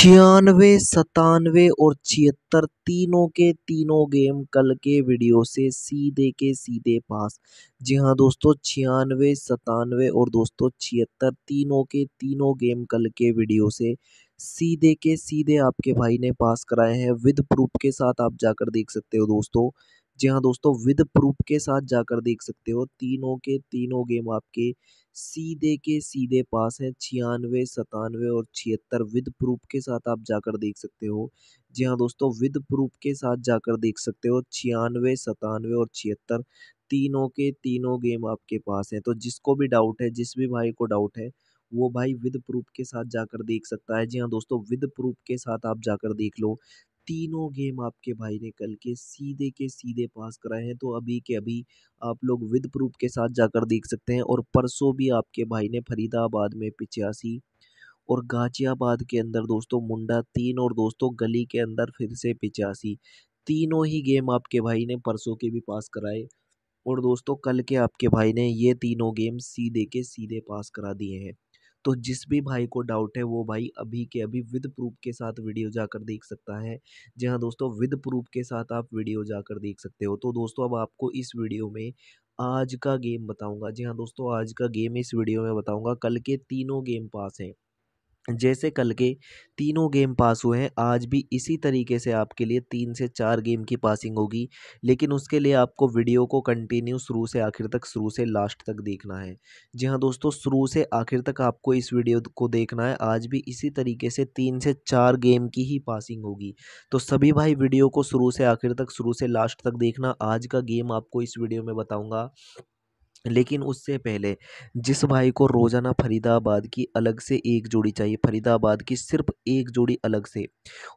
छियानवे सतानवे और छिहत्तर तीनों के तीनों गेम कल के वीडियो से सीधे के सीधे पास जी हाँ दोस्तों छियानवे सतानवे और दोस्तों छिहत्तर तीनों के तीनों गेम कल के वीडियो से सीधे के सीधे आपके भाई ने पास कराए हैं विद प्रूफ के साथ आप जाकर देख सकते हो दोस्तों जी हाँ दोस्तों विद प्रूफ के साथ जाकर देख सकते हो तीनों के तीनों गेम आपके सीधे के सीधे पास हैं छियानवे सतानवे और छिहत्तर विद प्रूफ के साथ आप जाकर देख सकते हो जी हाँ दोस्तों विद प्रूफ के साथ जाकर देख सकते हो छियानवे सतानवे और छिहत्तर तीनों के तीनों गेम आपके पास हैं तो जिसको भी डाउट है जिस भी भाई को डाउट है वो भाई विद प्रूफ के साथ जाकर देख सकता है जी हाँ दोस्तों विद प्रूफ के साथ आप जाकर देख लो तीनों गेम आपके भाई ने कल के सीधे के सीधे पास कराए हैं तो अभी के अभी आप लोग विद प्रूफ के साथ जाकर देख सकते हैं और परसों भी आपके भाई ने फरीदाबाद में पिचासी और गाजियाबाद के अंदर दोस्तों मुंडा तीन और दोस्तों गली के अंदर फिर से पिचासी तीनों ही गेम आपके भाई ने परसों के भी पास कराए और दोस्तों कल के आपके भाई ने ये तीनों गेम सीधे के सीधे पास करा दिए हैं तो जिस भी भाई को डाउट है वो भाई अभी के अभी विद प्रूफ के साथ वीडियो जाकर देख सकता है जी हाँ दोस्तों विद प्रूफ के साथ आप वीडियो जाकर देख सकते हो तो दोस्तों अब आपको इस वीडियो में आज का गेम बताऊंगा जी हाँ दोस्तों आज का गेम इस वीडियो में बताऊंगा कल के तीनों गेम पास हैं जैसे कल के तीनों गेम पास हुए हैं आज भी इसी तरीके से आपके लिए तीन से चार गेम की पासिंग होगी लेकिन उसके लिए आपको वीडियो को कंटिन्यू शुरू से आखिर तक शुरू से लास्ट तक देखना है जी हाँ दोस्तों शुरू से आखिर तक आपको इस वीडियो को देखना है आज भी इसी तरीके से तीन से चार गेम की ही पासिंग होगी तो सभी भाई वीडियो को शुरू से आखिर तक शुरू से लास्ट तक देखना आज का गेम आपको इस वीडियो में बताऊँगा लेकिन उससे पहले जिस भाई को रोज़ाना फरीदाबाद की अलग से एक जोड़ी चाहिए फरीदाबाद की सिर्फ एक जोड़ी अलग से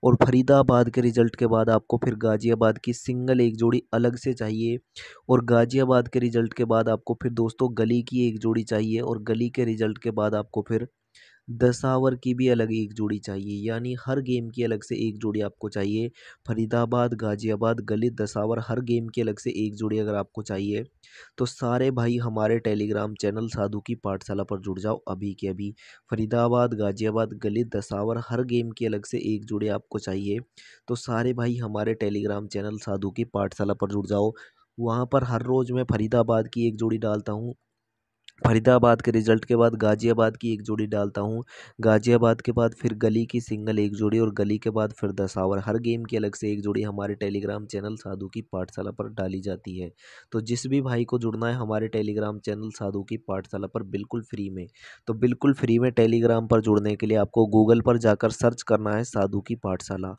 और फरीदाबाद के रिज़ल्ट के बाद आपको फिर गाज़ियाबाद की सिंगल एक जोड़ी अलग से चाहिए और गाज़ियाबाद के रिज़ल्ट के बाद आपको फिर दोस्तों गली की एक जोड़ी चाहिए और गली के रिज़ल्ट के बाद आपको फिर दशावर की भी अलग एक जोड़ी चाहिए यानी हर गेम की अलग से एक जोड़ी आपको चाहिए फरीदाबाद गाज़ियाबाद गलित दशावर हर गेम की अलग से एक जोड़ी अगर आपको चाहिए तो सारे भाई हमारे टेलीग्राम चैनल साधु की पाठशाला पर जुड़ जाओ अभी के अभी फरीदाबाद गाज़ियाबाद गलित दशावर हर गेम की अलग से एक जोड़ी आपको चाहिए तो सारे भाई हमारे टेलीग्राम चैनल साधु की पाठशाला पर जुड़ जाओ वहाँ पर हर रोज़ मैं फरीदाबाद की एक जोड़ी डालता हूँ फरीदाबाद के रिज़ल्ट के बाद गाज़ियाबाद की एक जोड़ी डालता हूँ गाज़ियाबाद के बाद फिर गली की सिंगल एक जोड़ी और गली के बाद फिर दसावर हर गेम की अलग से एक जोड़ी हमारे टेलीग्राम चैनल साधु की पाठशाला पर डाली जाती है तो जिस भी भाई को जुड़ना है हमारे टेलीग्राम चैनल साधु की पाठशाला पर बिल्कुल फ्री में तो बिल्कुल फ्री में टेलीग्राम पर जुड़ने के लिए आपको गूगल पर जाकर सर्च करना है साधु की पाठशाला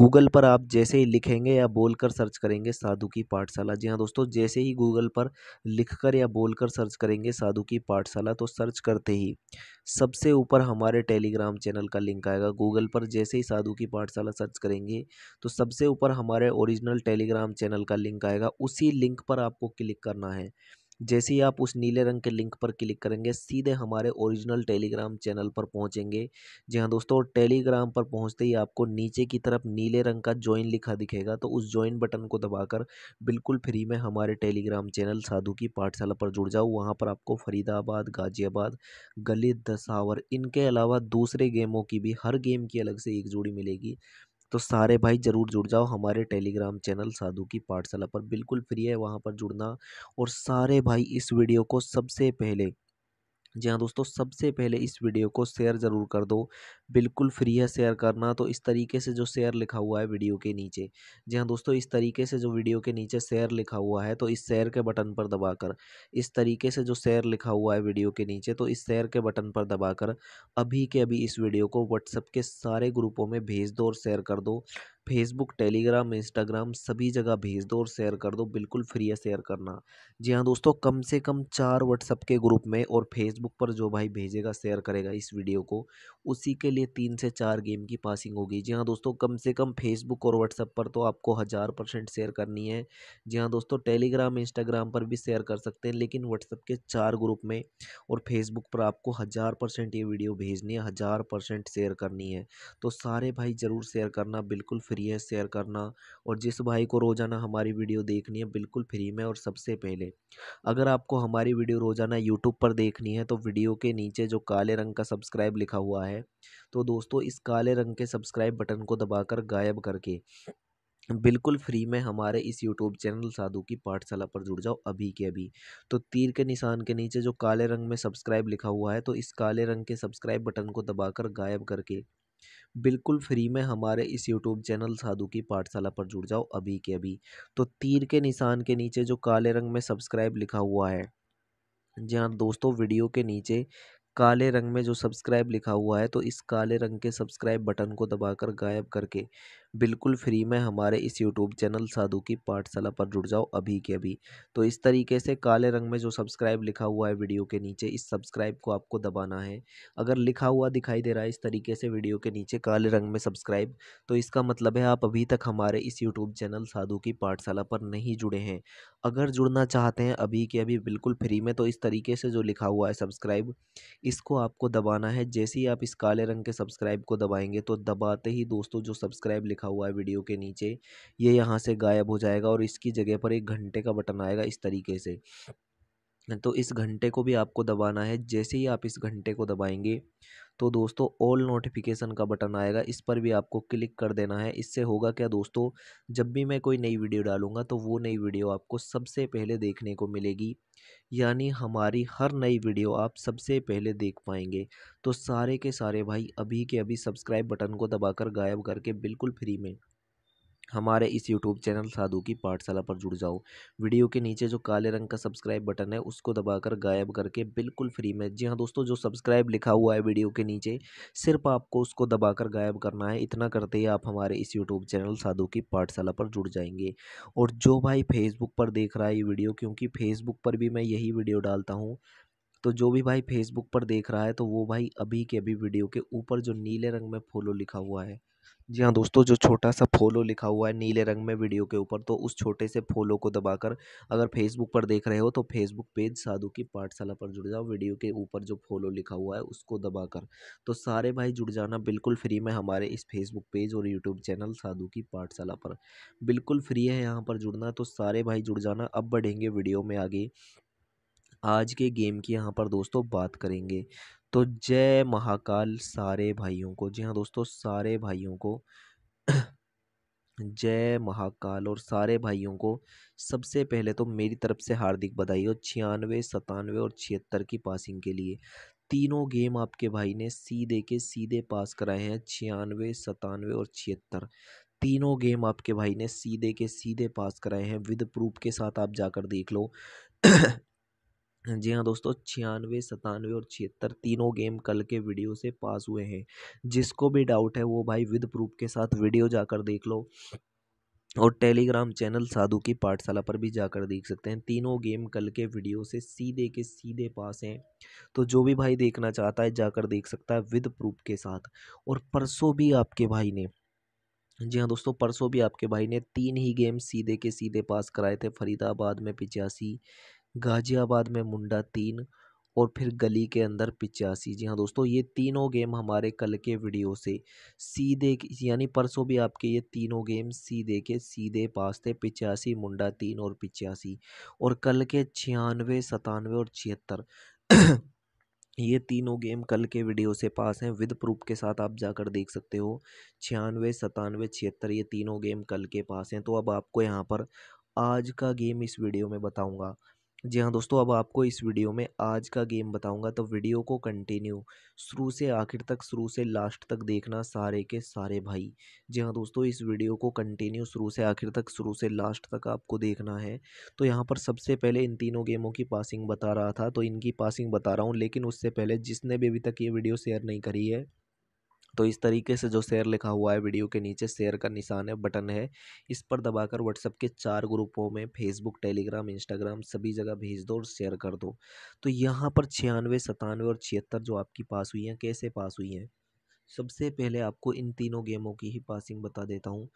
गूगल पर आप जैसे ही लिखेंगे या बोल कर सर्च करेंगे साधु की पाठशाला जी हाँ दोस्तों जैसे ही गूगल पर लिख कर या बोल कर सर्च करेंगे साधु साधु की पाठशाला तो सर्च करते ही सबसे ऊपर हमारे टेलीग्राम चैनल का लिंक आएगा गूगल पर जैसे ही साधु की पाठशाला सर्च करेंगे तो सबसे ऊपर हमारे ओरिजिनल टेलीग्राम चैनल का लिंक आएगा उसी लिंक पर आपको क्लिक करना है जैसे ही आप उस नीले रंग के लिंक पर क्लिक करेंगे सीधे हमारे ओरिजिनल टेलीग्राम चैनल पर पहुंचेंगे जी हाँ दोस्तों टेलीग्राम पर पहुंचते ही आपको नीचे की तरफ नीले रंग का ज्वाइन लिखा दिखेगा तो उस ज्वाइन बटन को दबाकर बिल्कुल फ्री में हमारे टेलीग्राम चैनल साधु की पाठशाला पर जुड़ जाओ वहाँ पर आपको फरीदाबाद गाजियाबाद गलित दसावर इनके अलावा दूसरे गेमों की भी हर गेम की अलग से एक जोड़ी मिलेगी तो सारे भाई ज़रूर जुड़ जाओ हमारे टेलीग्राम चैनल साधु की पाठशाला पर बिल्कुल फ्री है वहाँ पर जुड़ना और सारे भाई इस वीडियो को सबसे पहले जी हाँ दोस्तों सबसे पहले इस वीडियो को शेयर ज़रूर कर दो बिल्कुल फ्री है शेयर करना तो इस तरीके से जो शेयर लिखा हुआ है वीडियो के नीचे जी हाँ दोस्तों इस तरीके से जो वीडियो के नीचे शेयर लिखा हुआ है तो इस शेयर के बटन पर दबाकर इस तरीके से जो शेयर लिखा हुआ है वीडियो के नीचे तो इस शेयर के बटन पर दबाकर अभी के अभी इस वीडियो को व्हाट्सएप के सारे ग्रुपों में भेज दो और शेयर कर दो फेसबुक टेलीग्राम इंस्टाग्राम सभी जगह भेज दो और शेयर कर दो बिल्कुल फ्री है शेयर करना जी हाँ दोस्तों कम से कम चार व्हाट्सअप के ग्रुप में और फेसबुक पर जो भाई भेजेगा शेयर करेगा इस वीडियो को उसी के लिए तीन से चार गेम की पासिंग होगी जी हाँ दोस्तों कम से कम फेसबुक और व्हाट्सअप पर तो आपको हज़ार परसेंट शेयर करनी है जी हाँ दोस्तों टेलीग्राम इंस्टाग्राम पर भी शेयर कर सकते हैं लेकिन व्हाट्सअप के चार ग्रुप में और फेसबुक पर आपको हज़ार परसेंट ये वीडियो भेजनी है हज़ार परसेंट शेयर करनी है तो सारे भाई ज़रूर शेयर करना बिल्कुल फ्री करिए शेयर करना और जिस भाई को रोज़ाना हमारी वीडियो देखनी है बिल्कुल फ्री में और सबसे पहले अगर आपको हमारी वीडियो रोज़ाना यूट्यूब पर देखनी है तो वीडियो के नीचे जो काले रंग का सब्सक्राइब लिखा हुआ है तो दोस्तों इस काले रंग के सब्सक्राइब बटन को दबाकर गायब करके बिल्कुल फ्री में हमारे इस यूट्यूब चैनल साधु की पाठशाला पर जुड़ जाओ अभी के अभी तो तीर के निशान के नीचे जो काले रंग में सब्सक्राइब लिखा हुआ है तो इस काले रंग के सब्सक्राइब बटन को दबाकर गायब करके बिल्कुल फ्री में हमारे इस यूट्यूब चैनल साधु की पाठशाला पर जुड़ जाओ अभी के अभी तो तीर के निशान के नीचे जो काले रंग में सब्सक्राइब लिखा हुआ है जी हाँ दोस्तों वीडियो के नीचे काले रंग में जो सब्सक्राइब लिखा हुआ है तो इस काले रंग के सब्सक्राइब बटन को दबाकर गायब करके बिल्कुल फ्री में हमारे इस यूट्यूब चैनल साधु की पाठशाला पर जुड़ जाओ अभी के अभी तो इस तरीके से काले रंग में जो सब्सक्राइब लिखा हुआ है वीडियो के नीचे इस सब्सक्राइब को आपको दबाना है अगर लिखा हुआ दिखाई दे रहा है इस तरीके से वीडियो के नीचे काले रंग में सब्सक्राइब तो इसका मतलब है आप अभी तक हमारे इस यूट्यूब चैनल साधु की पाठशाला पर नहीं जुड़े हैं अगर जुड़ना चाहते हैं अभी के अभी बिल्कुल फ्री में तो इस तरीके से जो लिखा हुआ है सब्सक्राइब इसको आपको दबाना है जैसे ही आप इस काले रंग के सब्सक्राइब को दबाएंगे तो दबाते ही दोस्तों जो सब्सक्राइब लिखा लिखा हुआ है वीडियो के नीचे ये यहाँ से गायब हो जाएगा और इसकी जगह पर एक घंटे का बटन आएगा इस तरीके से तो इस घंटे को भी आपको दबाना है जैसे ही आप इस घंटे को दबाएंगे तो दोस्तों ऑल नोटिफिकेशन का बटन आएगा इस पर भी आपको क्लिक कर देना है इससे होगा क्या दोस्तों जब भी मैं कोई नई वीडियो डालूँगा तो वो नई वीडियो आपको सबसे पहले देखने को मिलेगी यानी हमारी हर नई वीडियो आप सबसे पहले देख पाएंगे तो सारे के सारे भाई अभी के अभी सब्सक्राइब बटन को दबाकर गायब करके बिल्कुल फ्री में हमारे इस यूट्यूब चैनल साधु की पाठशाला पर जुड़ जाओ वीडियो के नीचे जो काले रंग का सब्सक्राइब बटन है उसको दबाकर गायब करके बिल्कुल फ्री में जी हाँ दोस्तों जो सब्सक्राइब लिखा हुआ है वीडियो के नीचे सिर्फ आपको उसको दबाकर गायब करना है इतना करते ही आप हमारे इस यूट्यूब चैनल साधु की पाठशाला पर जुड़ जाएंगे और जो भाई फेसबुक पर देख रहा है ये वीडियो क्योंकि फेसबुक पर भी मैं यही वीडियो डालता हूँ तो जो भी भाई फेसबुक पर देख रहा है तो वो भाई अभी के अभी वीडियो के ऊपर जो नीले रंग में फॉलो लिखा हुआ है जी हाँ दोस्तों जो छोटा सा फॉलो लिखा हुआ है नीले रंग में वीडियो के ऊपर तो उस छोटे से फॉलो को दबाकर अगर फेसबुक पर देख रहे हो तो फेसबुक पेज साधु की पाठशाला पर जुड़ जाओ वीडियो के ऊपर जो फॉलो लिखा हुआ है उसको दबाकर तो सारे भाई जुड़ जाना बिल्कुल फ्री में हमारे इस फेसबुक पेज और यूट्यूब चैनल साधु की पाठशाला पर बिल्कुल फ्री है यहाँ पर जुड़ना तो सारे भाई जुड़ जाना अब बढ़ेंगे वीडियो में आगे आज के गेम की यहाँ पर दोस्तों बात करेंगे तो जय महाकाल सारे भाइयों को जी हाँ दोस्तों सारे भाइयों को जय महाकाल और सारे भाइयों को सबसे पहले तो मेरी तरफ से हार्दिक बधाई हो छियानवे सतानवे और छिहत्तर की पासिंग के लिए तीनों गेम आपके भाई ने सीधे के सीधे पास कराए हैं छियानवे सतानवे और छिहत्तर तीनों गेम आपके भाई ने सीधे के सीधे पास कराए हैं विद प्रूफ के साथ आप जाकर देख लो जी हाँ दोस्तों छियानवे सतानवे और छिहत्तर तीनों गेम कल के वीडियो से पास हुए हैं जिसको भी डाउट है वो भाई विद प्रूफ के साथ वीडियो जाकर देख लो और टेलीग्राम चैनल साधु की पाठशाला पर भी जाकर देख सकते हैं तीनों गेम कल के वीडियो से सीधे के सीधे पास हैं तो जो भी भाई देखना चाहता है जाकर देख सकता है विद प्रूफ के साथ और परसों भी आपके भाई ने जी हाँ दोस्तों परसों भी आपके भाई ने तीन ही गेम सीधे के सीधे पास कराए थे फरीदाबाद में पिचासी गाज़ियाबाद में मुंडा तीन और फिर गली के अंदर पिचासी जी हाँ दोस्तों ये तीनों गेम हमारे कल के वीडियो से सीधे यानी परसों भी आपके ये तीनों गेम सीधे के सीधे पास थे पिचासी मुंडा तीन और पिचासी और कल के छियानवे सतानवे और छिहत्तर ये तीनों गेम कल के वीडियो से पास हैं विद प्रूफ के साथ आप जाकर देख सकते हो छियानवे सतानवे छिहत्तर ये तीनों गेम कल के पास हैं तो अब आपको यहाँ पर आज का गेम इस वीडियो में बताऊँगा जी हाँ दोस्तों अब आपको इस वीडियो में आज का गेम बताऊंगा तो वीडियो को कंटिन्यू शुरू से आखिर तक शुरू से लास्ट तक देखना सारे के सारे भाई जी हाँ दोस्तों इस वीडियो को कंटिन्यू शुरू से आखिर तक शुरू से लास्ट तक आपको देखना है तो यहाँ पर सबसे पहले इन तीनों गेमों की पासिंग बता रहा था तो इनकी पासिंग बता रहा हूँ लेकिन उससे पहले जिसने भी अभी तक ये वीडियो शेयर नहीं करी है तो इस तरीके से जो शेयर लिखा हुआ है वीडियो के नीचे शेयर का निशान है बटन है इस पर दबाकर व्हाट्सएप के चार ग्रुपों में फेसबुक टेलीग्राम इंस्टाग्राम सभी जगह भेज दो और शेयर कर दो तो यहाँ पर छियानवे सतानवे और छिहत्तर जो आपकी पास हुई हैं कैसे पास हुई हैं सबसे पहले आपको इन तीनों गेमों की ही पासिंग बता देता हूँ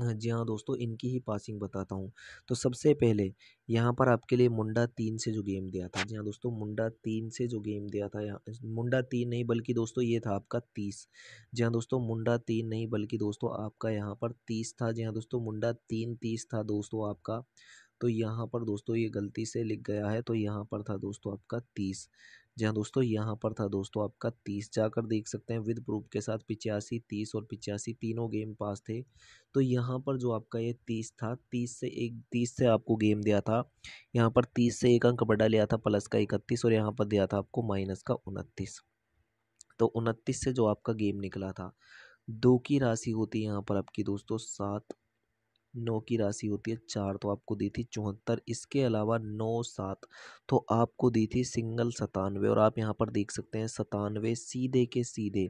हाँ जी हाँ दोस्तों इनकी ही पासिंग बताता हूँ तो सबसे पहले यहाँ पर आपके लिए मुंडा तीन से जो गेम दिया था जी हाँ दोस्तों मुंडा तीन से जो गेम दिया था यहाँ मुंडा तीन नहीं बल्कि दोस्तों ये था आपका तीस जी हाँ दोस्तों मुंडा तीन नहीं बल्कि दोस्तों आपका यहाँ पर तीस था जी हाँ दोस्तों मुंडा तीन तीस था दोस्तों आपका तो यहाँ पर दोस्तों ये गलती से लिख गया है तो यहाँ पर था दोस्तों आपका तीस जी हाँ दोस्तों यहाँ पर था दोस्तों आपका तीस जाकर देख सकते हैं विद प्रूफ के साथ पिचासी तीस और पिचासी तीनों गेम पास थे तो यहाँ पर जो आपका ये तीस था तीस से एक तीस से आपको गेम दिया था यहाँ पर तीस से एक अंक बढ़ा लिया था प्लस का इकतीस और यहाँ पर दिया था आपको माइनस का उनतीस तो उनतीस से जो आपका गेम निकला था दो की राशि होती है यहाँ पर आपकी दोस्तों सात नौ की राशि होती है चार तो आपको दी थी चौहत्तर इसके अलावा नौ सात तो आपको दी थी सिंगल सतानवे और आप यहाँ पर देख सकते हैं सतानवे सीधे के सीधे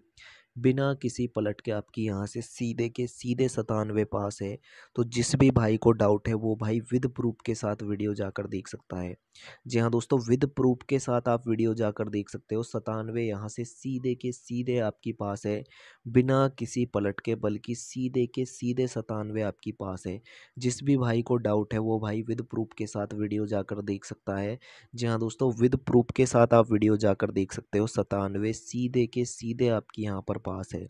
बिना किसी पलट के आपकी यहाँ से सीधे के सीधे सतानवे पास है तो जिस भी भाई को डाउट है वो भाई विद प्रूफ के साथ वीडियो जाकर देख सकता है जी हाँ दोस्तों विद प्रूफ के साथ आप वीडियो जाकर देख सकते हो सतानवे यहाँ से सीधे के सीधे आपकी पास है बिना किसी पलट के बल्कि सीधे के सीधे सतानवे आपकी पास है जिस भी भाई को डाउट है वो भाई विद प्रूफ के साथ वीडियो जाकर देख सकता है जी हाँ दोस्तों विद प्रूफ के साथ आप वीडियो जाकर देख सकते हो सतानवे सीधे के सीधे आपकी यहाँ पर पास है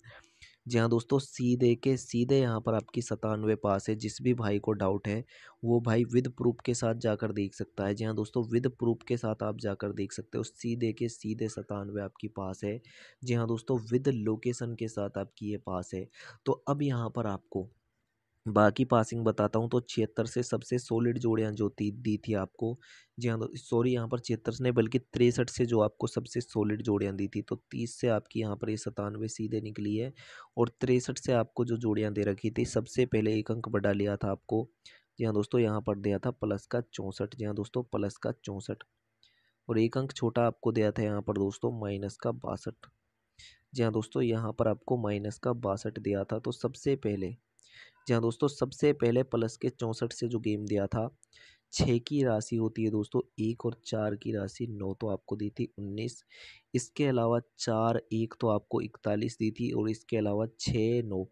जी हाँ दोस्तों सीधे के सीधे यहाँ पर आपकी सतानवे पास है जिस भी भाई को डाउट है वो भाई विद प्रूफ के साथ जाकर देख सकता है जी हाँ दोस्तों विद प्रूफ के साथ आप जाकर देख सकते हो सीधे के सीधे सतानवे आपकी पास है जी हाँ दोस्तों विद लोकेशन के साथ आपकी ये पास है तो अब यहाँ पर आपको बाकी पासिंग बताता हूँ तो छिहत्तर से सबसे सॉलिड जोड़ियाँ जो थी दी थी आपको जी हाँ सॉरी तो यहाँ पर छिहत्तर से नहीं बल्कि तिरसठ से जो आपको सबसे सॉलिड जोड़ियाँ दी थी तो तीस से आपकी यहाँ पर ये सतानवे सीधे निकली है और तिरसठ से आपको जो जोड़ियाँ दे रखी थी सबसे पहले एक अंक बढ़ा लिया था आपको जी हाँ दोस्तों यहाँ पर दिया था प्लस का चौंसठ जी हाँ दोस्तों प्लस का चौंसठ और एक अंक छोटा आपको दिया था यहाँ पर दोस्तों माइनस का बासठ जी हाँ दोस्तों यहाँ पर आपको माइनस का बासठ दिया था तो सबसे पहले जहाँ दोस्तों सबसे पहले प्लस के चौंसठ से जो गेम दिया था छः की राशि होती है दोस्तों एक और चार की राशि नौ तो आपको दी थी उन्नीस इसके अलावा चार एक तो आपको इकतालीस दी थी और इसके अलावा छः नौ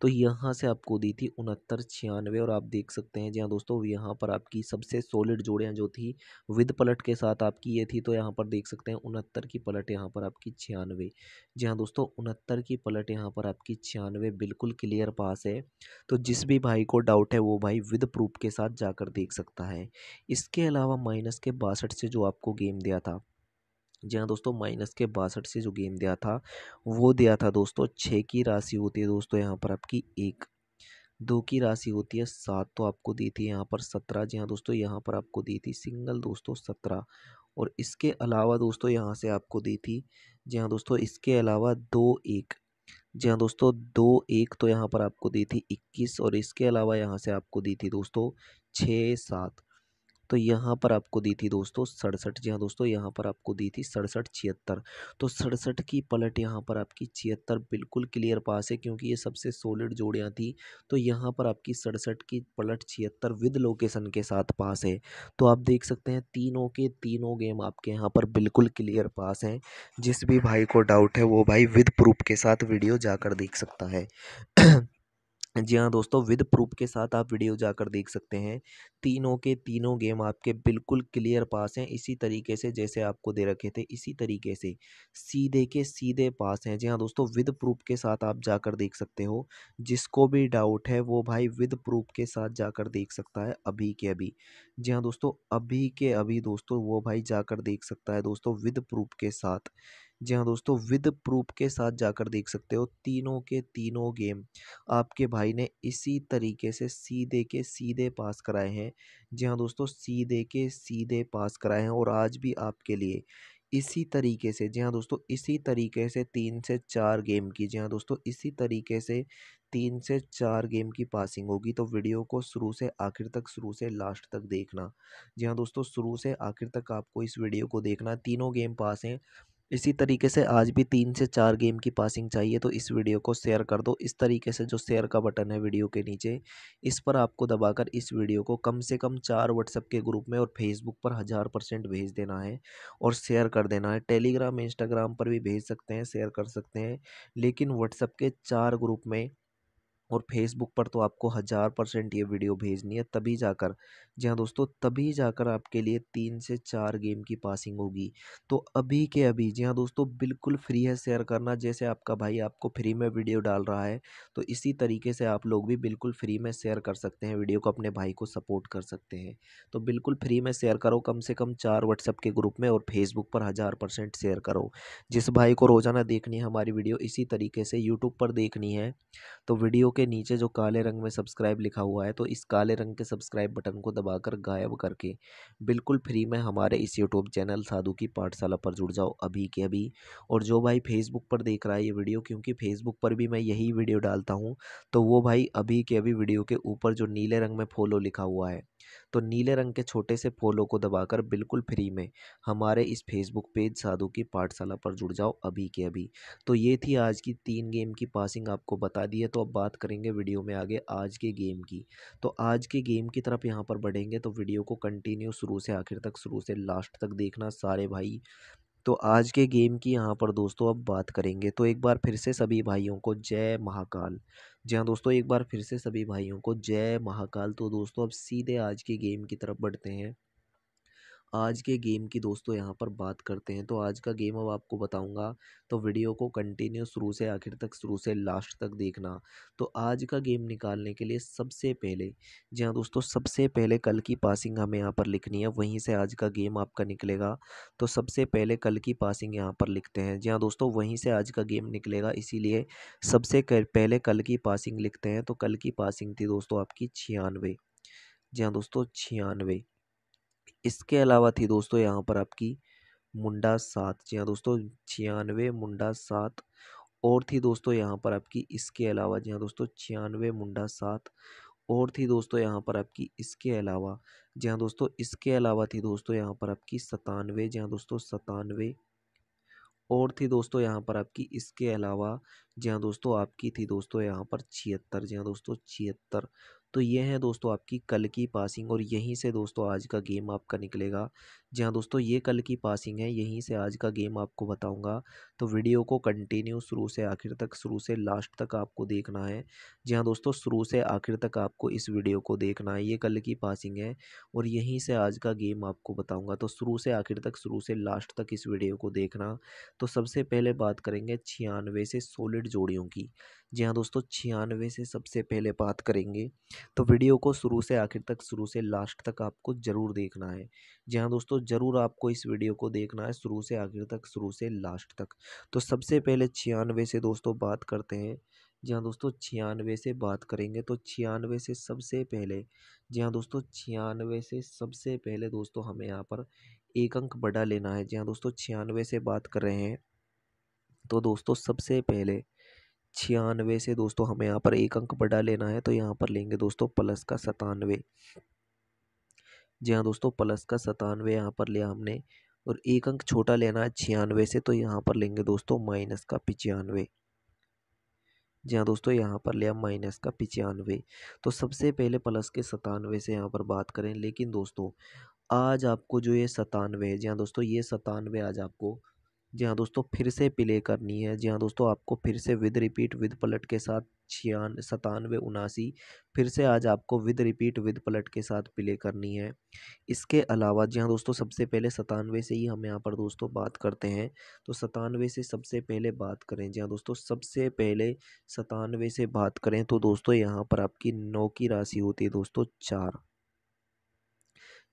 तो यहाँ से आपको दी थी उनहत्तर छियानवे और आप देख सकते हैं जहाँ दोस्तों यहाँ पर आपकी सबसे सॉलिड जोड़ियाँ जो थी विद पलट के साथ आपकी ये थी तो यहाँ पर देख सकते हैं उनहत्तर की पलट यहाँ पर आपकी छियानवे जी हाँ दोस्तों उनहत्तर की पलट यहाँ पर आपकी छियानवे बिल्कुल क्लियर पास है तो जिस भी भाई को डाउट है वो भाई विद प्रूफ के साथ जाकर देख सकता है इसके अलावा माइनस के बासठ से जो आपको गेम दिया था जी हाँ दोस्तों माइनस के बासठ से जो गेंद दिया था वो दिया था दोस्तों छः की राशि होती है दोस्तों यहाँ पर आपकी एक दो की राशि होती है सात तो आपको दी थी यहाँ पर सत्रह जी हाँ दोस्तों यहाँ पर आपको दी थी सिंगल दोस्तों सत्रह और इसके अलावा दोस्तों यहाँ से आपको दी थी जी हाँ दोस्तों इसके अलावा दो एक जी हाँ दोस्तों दो एक तो यहाँ पर आपको दी थी इक्कीस और इसके अलावा यहाँ से आपको दी थी दोस्तों छः सात तो यहाँ पर आपको दी थी दोस्तों सड़सठ जी हाँ दोस्तों यहाँ पर आपको दी थी सड़सठ छिहत्तर तो सड़सठ की पलट यहाँ पर आपकी छिहत्तर बिल्कुल क्लियर पास है क्योंकि ये सबसे सोलिड जोड़ियाँ थी तो यहाँ पर आपकी सड़सठ की पलट छिहत्तर विद लोकेशन के साथ पास है तो आप देख सकते हैं तीनों के तीनों गेम आपके यहाँ पर बिल्कुल क्लियर पास हैं जिस भी भाई को डाउट है वो भाई विद प्रूफ के साथ वीडियो जाकर देख सकता है जी हाँ दोस्तों विद प्रूफ के साथ आप वीडियो जाकर देख सकते हैं तीनों के तीनों गेम आपके बिल्कुल क्लियर पास हैं इसी तरीके से जैसे आपको दे रखे थे इसी तरीके से सीधे के सीधे पास हैं जी हाँ दोस्तों विद प्रूफ के साथ आप जाकर देख सकते हो जिसको भी डाउट है वो भाई विद प्रूफ के साथ जाकर देख सकता है अभी के अभी जी हाँ दोस्तों अभी के अभी दोस्तों वो भाई जाकर देख सकता है दोस्तों विद प्रूफ के साथ जी हाँ दोस्तों विद प्रूफ के साथ जाकर देख सकते हो तीनों के तीनों गेम आपके भाई ने इसी तरीके से सीधे के सीधे पास कराए हैं जी हाँ दोस्तों सीधे के सीधे पास कराए हैं और आज भी आपके लिए इसी तरीके से जी हाँ दोस्तों इसी तरीके से तीन से चार गेम की जी हाँ दोस्तों इसी तरीके से तीन से चार गेम की पासिंग होगी तो वीडियो को शुरू से आखिर तक शुरू से लास्ट तक देखना जी हाँ दोस्तों शुरू से आखिर तक आपको इस वीडियो को देखना तीनों गेम पास हैं इसी तरीके से आज भी तीन से चार गेम की पासिंग चाहिए तो इस वीडियो को शेयर कर दो इस तरीके से जो शेयर का बटन है वीडियो के नीचे इस पर आपको दबाकर इस वीडियो को कम से कम चार व्हाट्सएप के ग्रुप में और फेसबुक पर हज़ार परसेंट भेज देना है और शेयर कर देना है टेलीग्राम इंस्टाग्राम पर भी भेज सकते हैं शेयर कर सकते हैं लेकिन व्हाट्सएप के चार ग्रुप में और फेसबुक पर तो आपको हज़ार परसेंट ये वीडियो भेजनी है तभी जाकर जी हाँ दोस्तों तभी जाकर आपके लिए तीन से चार गेम की पासिंग होगी तो अभी के अभी जी हाँ दोस्तों बिल्कुल फ्री है शेयर करना जैसे आपका भाई आपको फ्री में वीडियो डाल रहा है तो इसी तरीके से आप लोग भी बिल्कुल फ्री में शेयर कर सकते हैं वीडियो को अपने भाई को सपोर्ट कर सकते हैं तो बिल्कुल फ्री में शेयर करो कम से कम चार व्हाट्सएप के ग्रुप में और फेसबुक पर हज़ार परसेंट शेयर करो जिस भाई को रोज़ाना देखनी है हमारी वीडियो इसी तरीके से यूट्यूब पर देखनी है तो वीडियो के के नीचे जो काले रंग में सब्सक्राइब लिखा हुआ है तो इस काले रंग के सब्सक्राइब बटन को दबाकर गायब करके बिल्कुल फ्री में हमारे इस यूट्यूब चैनल साधु की पाठशाला पर जुड़ जाओ अभी के अभी और जो भाई फेसबुक पर देख रहा है ये वीडियो क्योंकि फेसबुक पर भी मैं यही वीडियो डालता हूँ तो वो भाई अभी के अभी वीडियो के ऊपर जो नीले रंग में फॉलो लिखा हुआ है तो नीले रंग के छोटे से फोलो को दबाकर बिल्कुल फ्री में हमारे इस फेसबुक पेज साधु की पाठशाला पर जुड़ जाओ अभी के अभी तो ये थी आज की तीन गेम की पासिंग आपको बता दी है तो अब बात करेंगे वीडियो में आगे आज के गेम की तो आज के गेम की तरफ यहाँ पर बढ़ेंगे तो वीडियो को कंटिन्यू शुरू से आखिर तक शुरू से लास्ट तक देखना सारे भाई तो आज के गेम की यहाँ पर दोस्तों अब बात करेंगे तो एक बार फिर से सभी भाइयों को जय महाकाल जी हाँ दोस्तों एक बार फिर से सभी भाइयों को जय महाकाल तो दोस्तों अब सीधे आज के गेम की तरफ बढ़ते हैं आज के गेम की दोस्तों यहाँ पर बात करते हैं तो आज का गेम अब आपको बताऊंगा तो वीडियो को कंटिन्यू शुरू से आखिर तक शुरू से लास्ट तक देखना तो आज का गेम निकालने के लिए सबसे पहले जी हाँ दोस्तों सबसे पहले कल की पासिंग हमें यहाँ पर लिखनी है वहीं से आज का गेम आपका निकलेगा तो सबसे पहले कल की पासिंग यहाँ पर लिखते हैं जी हाँ दोस्तों वहीं से आज का गेम निकलेगा इसीलिए सबसे पहले कल की पासिंग लिखते हैं तो कल की पासिंग थी दोस्तों आपकी छियानवे जी हाँ दोस्तों छियानवे इसके अलावा थी दोस्तों यहाँ पर आपकी मुंडा सात जी हाँ दोस्तों छियानवे मुंडा सात और थी दोस्तों यहाँ पर आपकी इसके अलावा जी हाँ दोस्तों छियानवे मुंडा सात और थी दोस्तों यहाँ पर आपकी इसके अलावा जी हाँ दोस्तों इसके अलावा थी दोस्तों यहाँ पर आपकी सतानवे जी हाँ दोस्तों सतानवे और थी दोस्तों यहाँ पर आपकी इसके अलावा जी हाँ दोस्तों आपकी थी दोस्तों यहाँ पर छिहत्तर जी हाँ दोस्तों छिहत्तर तो ये है दोस्तों आपकी कल की पासिंग और यहीं से दोस्तों आज का गेम आपका निकलेगा जी हाँ दोस्तों ये कल की पासिंग है यहीं से आज का गेम आपको बताऊंगा तो वीडियो को कंटिन्यू शुरू से आखिर तक शुरू से लास्ट तक आपको देखना है जी हाँ दोस्तों शुरू से आखिर तक आपको इस वीडियो को देखना है ये कल की पासिंग है और यहीं से आज का गेम आपको बताऊंगा तो शुरू से आखिर तक शुरू से लास्ट तक इस वीडियो को देखना तो सबसे पहले बात करेंगे छियानवे से सोलिड जोड़ियों की जी हाँ दोस्तों छियानवे से सबसे पहले बात करेंगे तो वीडियो को शुरू से आखिर तक शुरू से लास्ट तक आपको ज़रूर देखना है जी हाँ दोस्तों ज़रूर आपको इस वीडियो को देखना है शुरू से आखिर तक शुरू से लास्ट तक तो सबसे पहले छियानवे से दोस्तों बात करते हैं जी हाँ दोस्तों छियानवे से बात करेंगे तो छियानवे से सबसे पहले जी हाँ दोस्तों छियानवे से सबसे पहले दोस्तों हमें यहाँ पर एक अंक बड़ा लेना है जी हाँ दोस्तों छियानवे से बात कर रहे हैं तो दोस्तों सबसे पहले छियानवे से दोस्तों हमें यहाँ पर एक अंक बड़ा लेना है तो यहाँ पर लेंगे दोस्तों प्लस का सतानवे जी हाँ दोस्तों प्लस का सतानवे यहाँ पर लिया हमने और एक अंक छोटा लेना है छियानवे से तो यहाँ पर लेंगे दोस्तों माइनस का पिचानवे जी हाँ दोस्तों यहाँ पर लिया माइनस का पिचानवे तो सबसे पहले प्लस के सतानवे से यहाँ पर बात करें लेकिन दोस्तों आज आपको जो ये सतानवे है जी हाँ दोस्तों ये सतानवे आज आपको जी हाँ दोस्तों फिर से प्ले करनी है जी हाँ दोस्तों आपको फिर से विद रिपीट विद पलट के साथ छियान सतानवे उनासी फिर से आज आपको विद रिपीट विद पलट के साथ प्ले करनी है इसके अलावा जी हाँ दोस्तों सबसे पहले सतानवे से ही हम यहाँ पर दोस्तों बात करते हैं तो सतानवे से सबसे पहले बात करें जी हाँ दोस्तों सबसे पहले सतानवे से बात करें तो दोस्तों यहाँ पर आपकी नौ की राशि होती है दोस्तों चार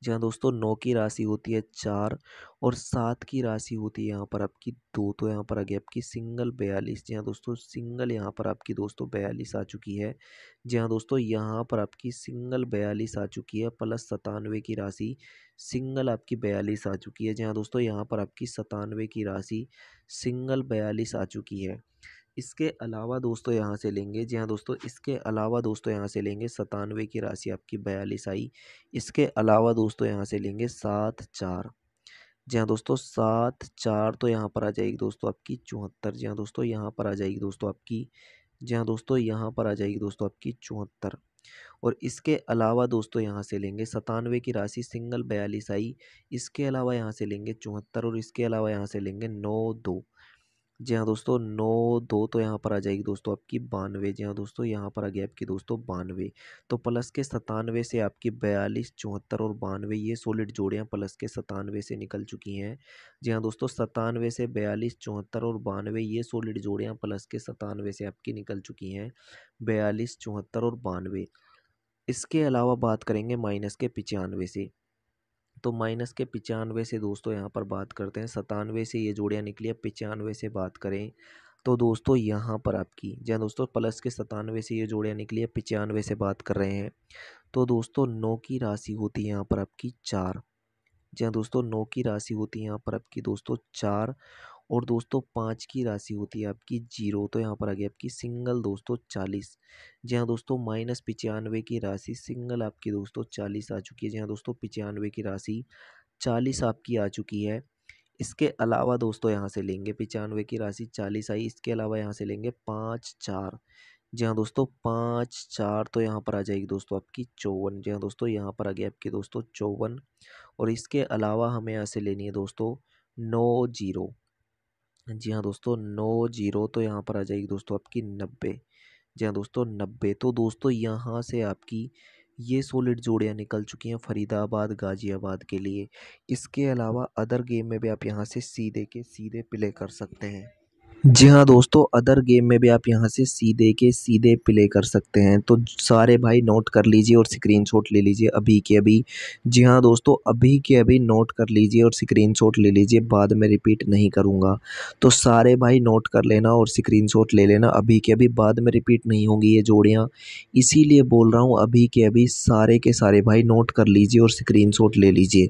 जहाँ दोस्तों नौ की राशि होती है चार और सात की राशि होती है यहाँ पर आपकी दो तो यहाँ पर आ गई आपकी सिंगल बयालीस जी हाँ दोस्तों सिंगल यहाँ पर आपकी दोस्तों बयालीस आ चुकी है जी हाँ दोस्तों यहाँ पर आपकी सिंगल बयालीस आ चुकी है प्लस सतानवे की राशि सिंगल आपकी बयालीस आ चुकी है जी हाँ दोस्तों यहाँ पर आपकी सतानवे की राशि सिंगल बयालीस आ चुकी है इसके अलावा दोस्तों यहाँ से लेंगे जी हाँ दोस्तों इसके अलावा दोस्तों यहाँ से लेंगे सतानवे की राशि आपकी बयालीस आई इसके अलावा दोस्तों यहाँ से लेंगे सात चार जी हाँ दोस्तों सात चार तो यहाँ पर आ जाएगी दोस्तों आपकी चौहत्तर जी हाँ दोस्तों यहाँ पर आ जाएगी दोस्तों आपकी जी हाँ दोस्तों यहाँ पर आ जाएगी दोस्तों आपकी चौहत्तर और इसके अलावा दोस्तों यहाँ से लेंगे सतानवे की राशि सिंगल बयालीस आई इसके अलावा यहाँ से लेंगे चौहत्तर और इसके अलावा यहाँ से लेंगे नौ दो जी हाँ दोस्तों नौ दो तो यहाँ पर आ जाएगी दोस्तों आपकी बानवे जी हाँ दोस्तों यहाँ पर आ गया आपकी दोस्तों बानवे तो प्लस के सतानवे से आपकी बयालीस चौहत्तर और बानवे ये सोलिड जोड़ियाँ प्लस के सतानवे से निकल चुकी हैं जी हाँ दोस्तों सतानवे से बयालीस चौहत्तर और बानवे ये सोलिड जोड़ियाँ प्लस के सतानवे से आपकी निकल चुकी हैं बयालीस चौहत्तर और बानवे इसके अलावा बात करेंगे माइनस के पचानवे से तो माइनस के पिचानवे से दोस्तों यहाँ पर बात करते हैं सतानवे से ये जोड़ियाँ निकली है पिचानवे से बात करें तो दोस्तों यहाँ पर आपकी जहाँ दोस्तों प्लस के सतानवे से ये जोड़ियाँ निकली है पिचानवे से बात कर रहे हैं तो दोस्तों नौ की राशि होती है यहाँ पर आपकी चार जहाँ दोस्तों नौ की राशि होती है यहाँ पर आपकी दोस्तों चार और दोस्तों पाँच की राशि होती है आपकी जीरो तो यहाँ पर आ गई आपकी सिंगल दोस्तों चालीस जी हाँ दोस्तों माइनस पचानवे की राशि सिंगल आपकी दोस्तों चालीस आ चुकी है जी हाँ दोस्तों पचानवे की राशि चालीस आपकी आ चुकी है इसके अलावा दोस्तों यहाँ से लेंगे पचानवे की राशि चालीस आई इसके अलावा यहाँ से लेंगे पाँच चार जी हाँ दोस्तों पाँच चार तो यहाँ पर आ जाएगी दोस्तों आपकी चौवन जी हाँ दोस्तों यहाँ पर आ गई आपकी दोस्तों चौवन और इसके अलावा हमें यहाँ से लेनी है दोस्तों नौ जीरो जी हाँ दोस्तों नौ जीरो तो यहाँ पर आ जाएगी दोस्तों आपकी नब्बे जी हाँ दोस्तों नब्बे तो दोस्तों यहाँ से आपकी ये सोलिड जोड़ियाँ निकल चुकी हैं फरीदाबाद गाज़ियाबाद के लिए इसके अलावा अदर गेम में भी आप यहाँ से सीधे के सीधे प्ले कर सकते हैं जी हाँ दोस्तों अदर गेम में भी आप यहाँ से सीधे के सीधे प्ले कर सकते हैं तो सारे भाई नोट कर लीजिए और स्क्रीनशॉट ले लीजिए अभी के अभी जी हाँ दोस्तों अभी के अभी नोट कर लीजिए और स्क्रीनशॉट ले लीजिए बाद में रिपीट नहीं करूँगा तो सारे भाई नोट कर लेना और स्क्रीनशॉट ले लेना अभी के अभी बाद में रिपीट नहीं होंगी ये जोड़ियाँ इसीलिए बोल रहा हूँ अभी के अभी सारे के सारे भाई नोट कर लीजिए और स्क्रीन ले लीजिए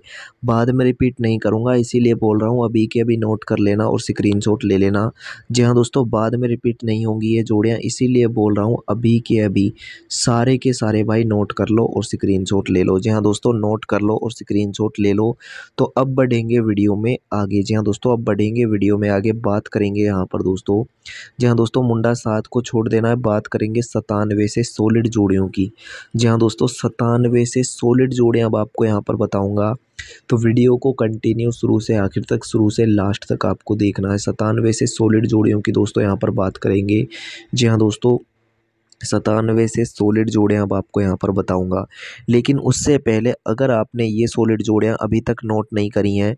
बाद में रिपीट नहीं करूँगा इसीलिए बोल रहा हूँ अभी के अभी नोट कर लेना और स्क्रीन ले लेना जी हाँ दोस्तों बाद में रिपीट नहीं होंगी ये जोड़ियाँ इसीलिए बोल रहा हूँ अभी के अभी सारे के सारे भाई नोट कर लो और स्क्रीन ले लो जी हाँ दोस्तों नोट कर लो और स्क्रीन ले लो तो अब बढ़ेंगे वीडियो में आगे जी हाँ दोस्तों अब बढ़ेंगे वीडियो में आगे बात करेंगे यहाँ पर दोस्तों जी हाँ दोस्तों मुंडा सात को छोड़ देना है बात करेंगे सतानवे से सोलिड जोड़ियों की जी हाँ दोस्तों सतानवे से सोलिड जोड़ियाँ अब आपको यहाँ पर बताऊँगा तो वीडियो को कंटिन्यू शुरू से आखिर तक शुरू से लास्ट तक आपको देखना है सतानवे से सोलिड जोड़ियों की दोस्तों यहाँ पर बात करेंगे जी हाँ दोस्तों सतानवे से सोलिड जोड़ियाँ अब आपको यहाँ पर बताऊँगा लेकिन उससे पहले अगर आपने ये सोलिड जोड़ियाँ अभी तक नोट नहीं करी हैं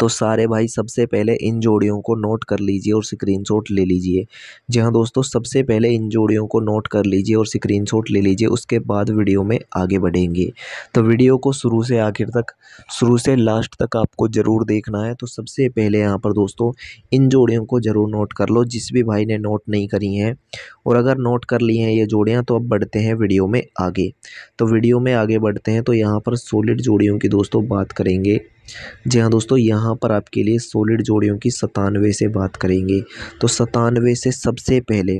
तो सारे भाई सबसे पहले इन जोड़ियों को नोट कर लीजिए और स्क्रीनशॉट ले लीजिए जी हाँ दोस्तों सबसे पहले इन जोड़ियों को नोट कर लीजिए और स्क्रीनशॉट ले लीजिए उसके बाद वीडियो में आगे बढ़ेंगे तो वीडियो को शुरू से आखिर तक शुरू से लास्ट तक आपको ज़रूर देखना है तो सबसे पहले यहाँ पर दोस्तों इन जोड़ियों को ज़रूर नोट कर लो जिस भी भाई ने नोट नहीं करी हैं और अगर नोट कर ली हैं ये जोड़ियाँ तो अब बढ़ते हैं वीडियो में आगे तो वीडियो में आगे बढ़ते हैं तो यहाँ पर सोलिड जोड़ियों की दोस्तों बात करेंगे जी हाँ दोस्तों यहाँ पर आपके लिए सोलिड जोड़ियों की सतानवे से बात करेंगे तो सतानवे से सबसे पहले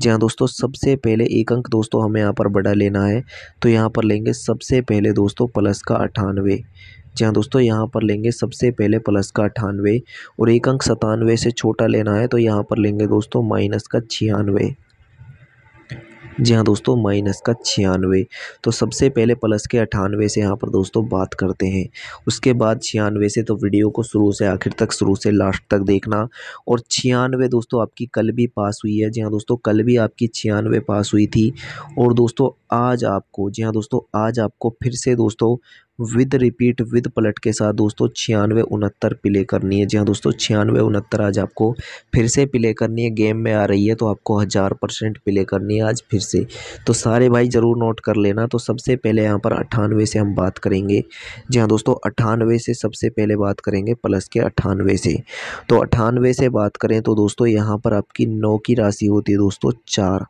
जी हाँ दोस्तों सबसे पहले एक अंक दोस्तों हमें यहाँ पर बड़ा लेना है तो यहाँ पर लेंगे सबसे पहले दोस्तों प्लस का अठानवे जी हाँ दोस्तों यहाँ पर लेंगे सबसे पहले प्लस का अठानवे और एक अंक सतानवे से छोटा लेना है तो यहाँ पर लेंगे दोस्तों माइनस का छियानवे जी हाँ दोस्तों माइनस का छियानवे तो सबसे पहले प्लस के अठानवे से यहाँ पर दोस्तों बात करते हैं उसके बाद छियानवे से तो वीडियो को शुरू से आखिर तक शुरू से लास्ट तक देखना और छियानवे दोस्तों आपकी कल भी पास हुई है जी हाँ दोस्तों कल भी आपकी छियानवे पास हुई थी और दोस्तों आज आपको जी हाँ दोस्तों आज आपको फिर से दोस्तों विद रिपीट विद पलट के साथ दोस्तों छियानवे उनहत्तर प्ले करनी है जी हाँ दोस्तों छियानवे उनहत्तर आज आपको फिर से प्ले करनी है गेम में आ रही है तो आपको हज़ार परसेंट प्ले करनी है आज फिर से तो सारे भाई ज़रूर नोट कर लेना तो सबसे पहले यहाँ पर अट्ठानवे से हम बात करेंगे जी हाँ दोस्तों अट्ठानवे से सबसे पहले बात करेंगे प्लस के अट्ठानवे से तो अट्ठानवे से बात करें तो दोस्तों यहाँ पर आपकी नौ की राशि होती है दोस्तों चार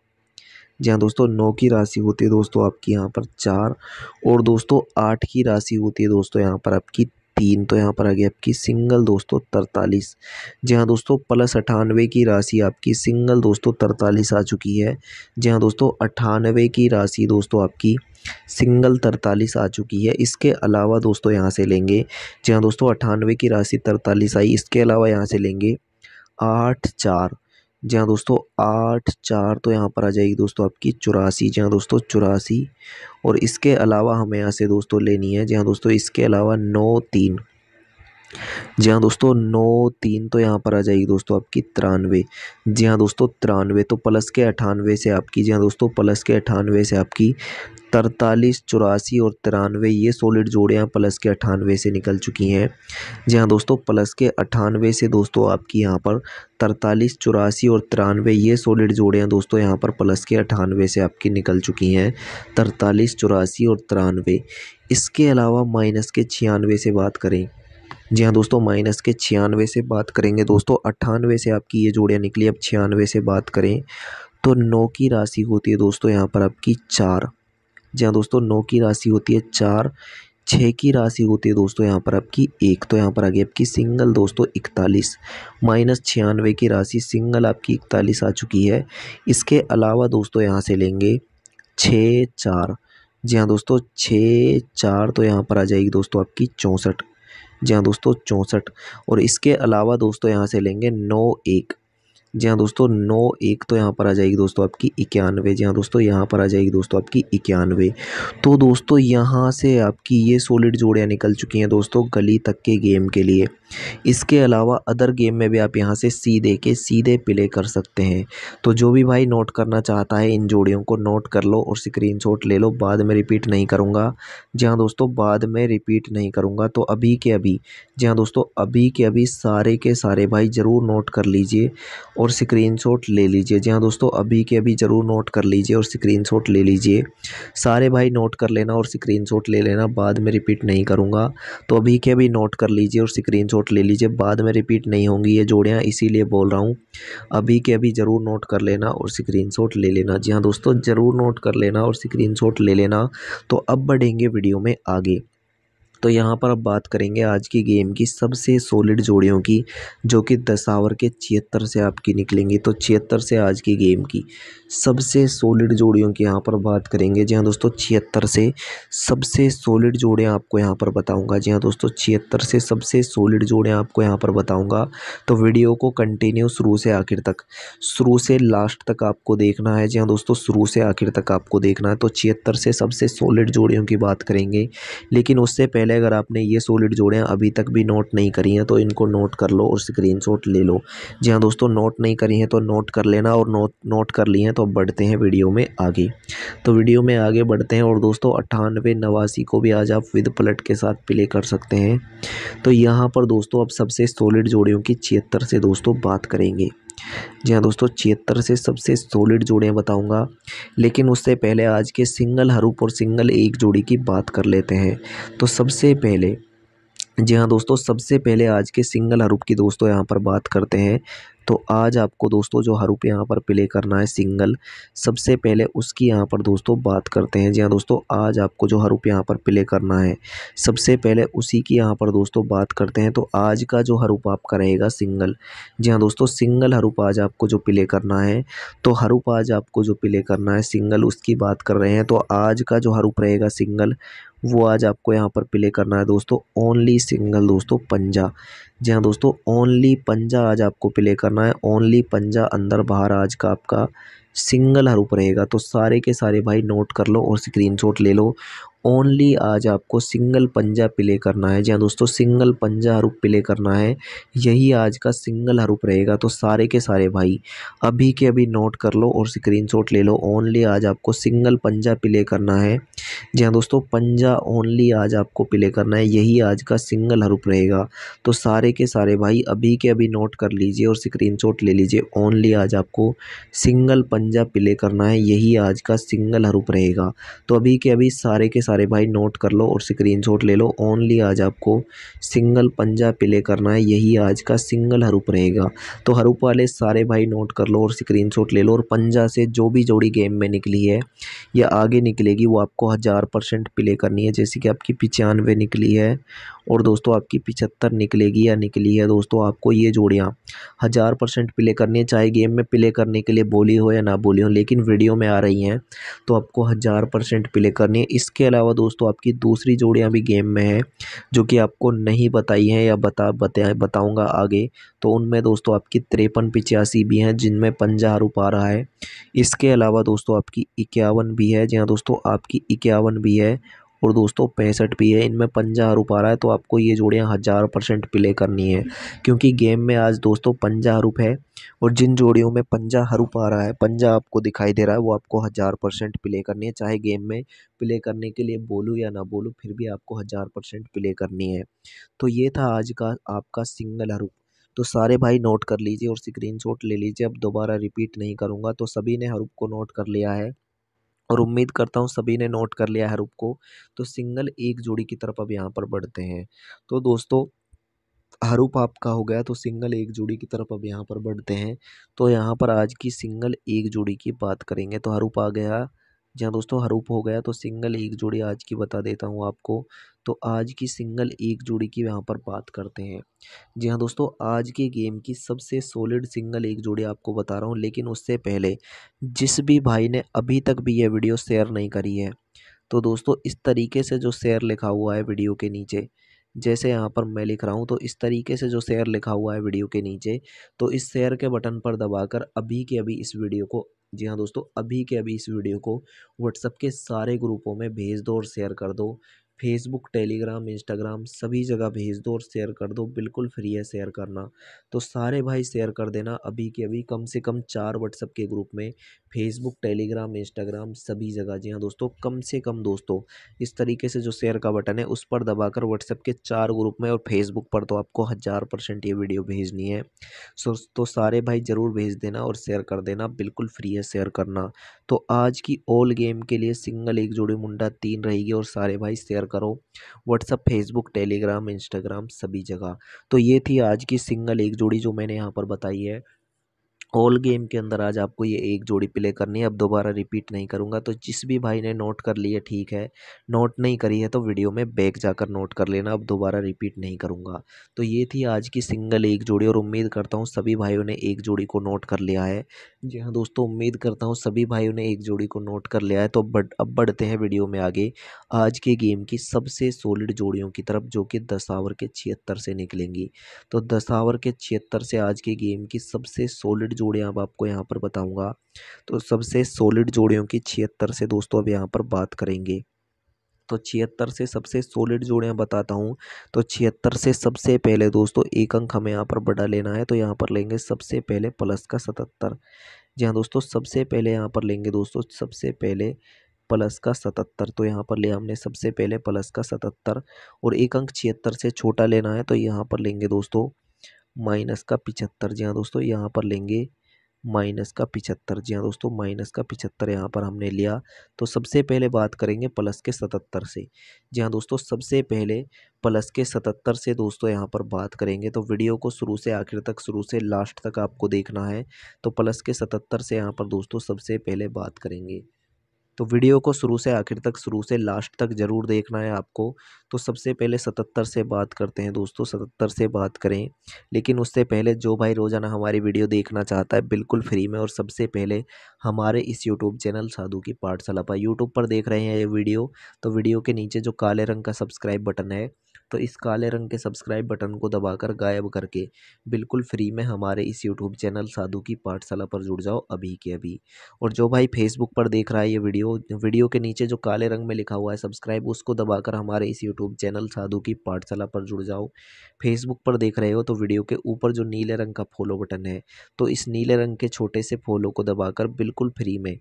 जी हाँ दोस्तों नौ की राशि होती है दोस्तों आपकी यहाँ पर चार और दोस्तों आठ की राशि होती है दोस्तों यहाँ पर आपकी तीन तो यहाँ पर आ गई आपकी सिंगल दोस्तों तरतालीस जी हाँ दोस्तों प्लस अठानवे की राशि आपकी सिंगल दोस्तों तरतालीस आ चुकी है जी हाँ दोस्तों अठानवे की राशि दोस्तों आपकी सिंगल तरतालीस आ चुकी है इसके अलावा दोस्तों यहाँ से लेंगे जी हाँ दोस्तों अठानवे की राशि तरतालीस आई इसके अलावा यहाँ से लेंगे आठ चार जी हाँ दोस्तों आठ चार तो यहाँ पर आ जाएगी दोस्तों आपकी चौरासी जी हाँ दोस्तों चौरासी और इसके अलावा हमें यहाँ से दोस्तों लेनी है जी हाँ दोस्तों इसके अलावा नौ तीन जी हाँ दोस्तों नौ तीन तो यहाँ पर आ जाएगी दोस्तों आपकी तिरानवे जी हाँ दोस्तों तिरानवे तो प्लस के अठानवे से आपकी जी हाँ दोस्तों प्लस के अठानवे से आपकी तरतालीस चौरासी और तिरानवे ये सॉलिड जोड़ियाँ प्लस के अठानवे से निकल चुकी हैं जी हाँ दोस्तों प्लस के अठानवे से दोस्तों आपकी यहाँ पर तरतालीस चौरासी और तिरानवे ये सॉलिड जोड़ियाँ दोस्तों यहाँ पर प्लस के अठानवे से आपकी निकल चुकी हैं तरतालीस चौरासी और तिरानवे इसके अलावा माइनस के छियानवे से बात करें जी हाँ दोस्तों माइनस के छियानवे से बात करेंगे दोस्तों अट्ठानवे से आपकी ये जोड़ियाँ निकली अब छियानवे से बात करें तो नौ की राशि होती है दोस्तों यहाँ पर आपकी चार जी हाँ दोस्तों नौ की राशि होती है चार छः की राशि होती है दोस्तों यहाँ पर आपकी एक तो यहाँ पर आ गई आपकी सिंगल दोस्तों इकतालीस माइनस छियानवे की राशि सिंगल आपकी इकतालीस आ चुकी है इसके अलावा दोस्तों यहाँ से लेंगे छः चार जी हाँ दोस्तों छः चार तो यहाँ पर आ जाएगी दोस्तों आपकी चौंसठ जहाँ दोस्तों चौंसठ और इसके अलावा दोस्तों यहाँ से लेंगे नौ एक जी हाँ दोस्तों नौ एक तो यहाँ पर आ जाएगी दोस्तों आपकी इक्यानवे जी हाँ दोस्तों यहाँ पर आ जाएगी दोस्तों आपकी इक्यानवे तो दोस्तों यहाँ से आपकी ये सॉलिड जोड़ियाँ निकल चुकी हैं दोस्तों गली तक के गेम के लिए इसके अलावा अदर गेम में भी आप यहाँ से सीधे के सीधे प्ले कर सकते हैं तो जो भी भाई नोट करना चाहता है इन जोड़ियों को नोट कर लो और स्क्रीन ले लो बाद में रिपीट नहीं करूँगा जी हाँ दोस्तों बाद में रिपीट नहीं करूँगा तो अभी के अभी जी हाँ दोस्तों अभी के अभी सारे के सारे भाई ज़रूर नोट कर लीजिए और और स्क्रीनशॉट ले लीजिए जी हाँ दोस्तों अभी के अभी ज़रूर नोट कर लीजिए और स्क्रीनशॉट ले लीजिए सारे भाई नोट कर लेना और स्क्रीनशॉट ले लेना बाद में रिपीट नहीं करूँगा तो अभी के अभी नोट कर लीजिए और स्क्रीनशॉट ले लीजिए बाद में रिपीट नहीं होंगी ये जोड़ियाँ इसीलिए बोल रहा हूँ अभी के अभी ज़रूर नोट कर लेना और शॉट ले लेना जी हाँ दोस्तों ज़रूर नोट कर लेना और शॉट ले लेना तो अब बढ़ेंगे वीडियो में आगे तो यहाँ पर अब बात करेंगे आज की गेम की सबसे सॉलिड जोड़ियों की जो कि दस आवर के छिहत्तर से आपकी निकलेंगी तो छिहत्तर से आज की गेम की सबसे सॉलिड जोड़ियों की यहाँ पर बात करेंगे जी हाँ दोस्तों छिहत्तर से सबसे सॉलिड जोड़े आपको यहाँ पर बताऊँगा जी हाँ दोस्तों छिहत्तर से सबसे सॉलिड जोड़े आपको यहाँ पर बताऊँगा तो वीडियो को कंटिन्यू शुरू से आखिर तक शुरू से लास्ट तक आपको देखना है जी हाँ दोस्तों शुरू से आखिर तक आपको देखना है तो छिहत्तर से सबसे सॉलिड जोड़ियों की बात करेंगे लेकिन उससे पहले पहले अगर आपने ये सोलिड जोड़े हैं अभी तक भी नोट नहीं करी हैं तो इनको नोट कर लो और स्क्रीन ले लो जी हाँ दोस्तों नोट नहीं करी हैं तो नोट कर लेना और नोट नोट कर ली हैं तो बढ़ते हैं वीडियो में आगे तो वीडियो में आगे बढ़ते हैं और दोस्तों अट्ठानवे नवासी को भी आज आप विद पलट के साथ प्ले कर सकते हैं तो यहाँ पर दोस्तों अब सबसे सॉलिड जोड़ियों की छिहत्तर से दोस्तों बात करेंगे जी हाँ दोस्तों छिहत्तर से सबसे सॉलिड जोड़े बताऊंगा लेकिन उससे पहले आज के सिंगल हरूप और सिंगल एक जोड़ी की बात कर लेते हैं तो सबसे पहले जी हाँ दोस्तों सबसे पहले आज के सिंगल हरूप की दोस्तों यहाँ पर बात करते हैं तो आज आपको दोस्तों जो हरूप यहाँ पर प्ले करना है सिंगल सबसे पहले उसकी यहाँ पर दोस्तों बात करते हैं जी हाँ दोस्तों आज आपको जो हरूप यहाँ पर प्ले करना है सबसे पहले उसी की यहाँ पर दोस्तों बात करते हैं तो आज का जो हरूप आपका रहेगा सिंगल जी हाँ दोस्तों सिंगल हरूप आज आपको जो प्ले करना है तो हरूप आज आपको जो प्ले करना है सिंगल उसकी बात कर रहे हैं तो आज का जो हरूप रहेगा सिंगल वो आज आपको यहाँ पर प्ले करना है दोस्तों ओनली सिंगल दोस्तों पंजा जी हाँ दोस्तों ओनली पंजा आज आपको प्ले करना है ओनली पंजा अंदर बाहर आज का आपका सिंगल हरूप रहेगा तो सारे के सारे भाई नोट कर लो और स्क्रीनशॉट ले लो ओनली आज आपको सिंगल पंजा प्ले करना है जहाँ दोस्तों सिंगल पंजा हरूप प्ले करना है यही आज का सिंगल हरूप रहेगा तो सारे के सारे भाई अभी के अभी नोट कर लो और स्क्रीनशॉट ले लो ओनली आज आपको सिंगल पंजा प्ले करना है जी हाँ दोस्तों पंजा ओनली आज आपको प्ले करना है यही आज का सिंगल हरूप रहेगा तो सारे के सारे भाई अभी के अभी नोट कर लीजिए और स्क्रीन ले लीजिए ओनली आज आपको सिंगल पंजा प्ले करना है यही आज का सिंगल हरूप रहेगा तो अभी के अभी सारे के सारे सारे भाई नोट कर लो और स्क्रीनशॉट ले लो ओनली आज आपको सिंगल पंजा प्ले करना है यही आज का सिंगल हरूप रहेगा तो हरूप वाले सारे भाई नोट कर लो और स्क्रीनशॉट ले लो और पंजा से जो भी जोड़ी गेम में निकली है या आगे निकलेगी वो आपको हज़ार परसेंट प्ले करनी है जैसे कि आपकी पचानवे निकली है और दोस्तों आपकी पिछहत्तर निकलेगी या निकली है दोस्तों आपको ये जोड़ियाँ हज़ार परसेंट प्ले करनी है चाहे गेम में प्ले करने के लिए बोली हो या ना बोली हो लेकिन वीडियो में आ रही हैं तो आपको हज़ार परसेंट प्ले करनी है इसके अलावा अलावा दोस्तों आपकी दूसरी जोड़ियाँ भी गेम में हैं जो कि आपको नहीं बताई हैं या बता बताऊँगा आगे तो उनमें दोस्तों आपकी तिरपन पिचासी भी हैं जिनमें पंजा रुपा रहा है इसके अलावा दोस्तों आपकी इक्यावन भी है जी हाँ दोस्तों आपकी इक्यावन भी है और दोस्तों पैंसठ भी है इनमें पंजा हरू पा रहा है तो आपको ये जोड़ियाँ हज़ार परसेंट प्ले करनी है क्योंकि गेम में आज दोस्तों पंजा हरूप है और जिन जोड़ियों में पंजा हरूप आ रहा है पंजा आपको दिखाई दे रहा है वो आपको हज़ार परसेंट प्ले करनी है चाहे गेम में प्ले करने के लिए बोलूँ या ना बोलूँ फिर भी आपको हज़ार परसेंट प्ले करनी है तो ये था आज का आपका सिंगल हरूप तो सारे भाई नोट कर लीजिए और स्क्रीनशॉट ले लीजिए अब दोबारा रिपीट नहीं करूँगा तो सभी ने हरूप को नोट कर लिया है और उम्मीद करता हूँ सभी ने नोट कर लिया है रूप को तो सिंगल एक जोड़ी की तरफ अब यहाँ पर बढ़ते हैं तो दोस्तों हरूप आपका हो गया तो सिंगल एक जोड़ी की तरफ अब यहाँ पर बढ़ते हैं तो यहाँ पर आज की सिंगल एक जोड़ी की बात करेंगे तो हरूप आ गया जी हाँ दोस्तों हरूप हो गया तो सिंगल एक जोड़ी आज की बता देता हूँ आपको तो आज की सिंगल एक जोड़ी की यहाँ पर बात करते हैं जी हाँ दोस्तों आज के गेम की सबसे सॉलिड सिंगल एक जोड़ी आपको बता रहा हूँ लेकिन उससे पहले जिस भी भाई ने अभी तक भी यह वीडियो शेयर नहीं करी है तो दोस्तों इस तरीके से जो शेयर लिखा हुआ है वीडियो के नीचे जैसे यहाँ पर मैं लिख रहा हूँ तो इस तरीके से जो शेयर लिखा हुआ है वीडियो के नीचे तो इस शेयर के बटन पर दबाकर अभी के अभी इस वीडियो को जी हाँ दोस्तों अभी के अभी इस वीडियो को व्हाट्सएप के सारे ग्रुपों में भेज दो और शेयर कर दो फेसबुक टेलीग्राम इंस्टाग्राम सभी जगह भेज दो और शेयर कर दो बिल्कुल फ्री है शेयर करना तो सारे भाई शेयर कर देना अभी के अभी कम से कम चार व्हाट्सएप के ग्रुप में फेसबुक टेलीग्राम इंस्टाग्राम सभी जगह जी हाँ दोस्तों कम से कम दोस्तों इस तरीके से जो शेयर का बटन है उस पर दबाकर व्हाट्सएप के चार ग्रुप में और फेसबुक पर तो आपको हज़ार परसेंट ये वीडियो भेजनी है सो तो सारे भाई ज़रूर भेज देना और शेयर कर देना बिल्कुल फ्री है शेयर करना तो आज की ऑल गेम के लिए सिंगल एक जोड़ी मुंडा तीन रहेगी और सारे भाई शेयर शेयर करो व्हाट्सअप फेसबुक टेलीग्राम इंस्टाग्राम सभी जगह तो ये थी आज की सिंगल एक जोड़ी जो मैंने यहाँ पर बताई है ऑल गेम के अंदर आज आपको ये एक जोड़ी प्ले करनी है अब दोबारा रिपीट नहीं करूँगा तो जिस भी भाई ने नोट कर लिया ठीक है नोट नहीं करी है तो वीडियो में बैक जाकर नोट कर लेना अब दोबारा रिपीट नहीं करूँगा तो ये थी आज की सिंगल एक जोड़ी और उम्मीद करता हूँ सभी भाइयों ने एक जोड़ी को नोट कर लिया है जी हाँ दोस्तों उम्मीद करता हूँ सभी भाइयों ने एक जोड़ी को नोट कर लिया है तो बढ़ अब बढ़ते हैं वीडियो में आगे आज के गेम की सबसे सोलिड जोड़ियों की तरफ जो कि दस आवर के छिहत्तर से निकलेंगी तो दस आवर के छिहत्तर से आज के गेम की सबसे सोलिड जोड़े अब आपको यहाँ पर बताऊँगा तो सबसे सॉलिड जोड़ियों की छिहत्तर से दोस्तों अब यहाँ पर बात करेंगे तो छिहत्तर से सबसे सोलिड जोड़ियाँ बताता हूँ तो छिहत्तर से सबसे पहले दोस्तों एक अंक हमें यहाँ पर बड़ा लेना है तो यहाँ पर लेंगे सबसे पहले प्लस का सतहत्तर जी हाँ दोस्तों सबसे पहले यहाँ पर लेंगे दोस्तों सबसे पहले प्लस का सतहत्तर तो यहाँ पर लिया हमने सबसे पहले प्लस का सतहत्तर और एक अंक छिहत्तर से छोटा लेना है तो यहाँ पर लेंगे दोस्तों माइनस का पिचहत्तर जी हाँ दोस्तों यहाँ पर लेंगे माइनस का पिचहत्तर जी हाँ दोस्तों माइनस का पिचहत्तर यहाँ पर हमने लिया तो सबसे पहले बात करेंगे प्लस के सतहत्तर से जी हाँ दोस्तों सबसे पहले प्लस के सतहत्तर से दोस्तों यहाँ पर बात करेंगे तो वीडियो को शुरू से आखिर तक शुरू से लास्ट तक आपको देखना है तो प्लस के सतहत्तर से यहाँ पर दोस्तों सबसे पहले बात करेंगे तो वीडियो को शुरू से आखिर तक शुरू से लास्ट तक ज़रूर देखना है आपको तो सबसे पहले सतहत्तर से बात करते हैं दोस्तों सतहत्तर से बात करें लेकिन उससे पहले जो भाई रोज़ाना हमारी वीडियो देखना चाहता है बिल्कुल फ्री में और सबसे पहले हमारे इस यूट्यूब चैनल साधु की पाठशाला पर यूट्यूब पर देख रहे हैं ये वीडियो तो वीडियो के नीचे जो काले रंग का सब्सक्राइब बटन है तो इस काले रंग के सब्सक्राइब बटन को दबाकर गायब करके बिल्कुल फ्री में हमारे इस यूट्यूब चैनल साधु की पाठशाला पर जुड़ जाओ अभी के अभी और जो भाई फेसबुक पर देख रहा है ये वीडियो वीडियो के नीचे जो काले रंग में लिखा हुआ है सब्सक्राइब उसको दबाकर हमारे इस यूट्यूब चैनल साधु की पाठशाला पर जुड़ जाओ फेसबुक पर देख रहे हो तो वीडियो के ऊपर जो नीले रंग का फॉलो बटन है तो इस नीले रंग के छोटे से फॉलो को दबाकर बिल्कुल फ्री में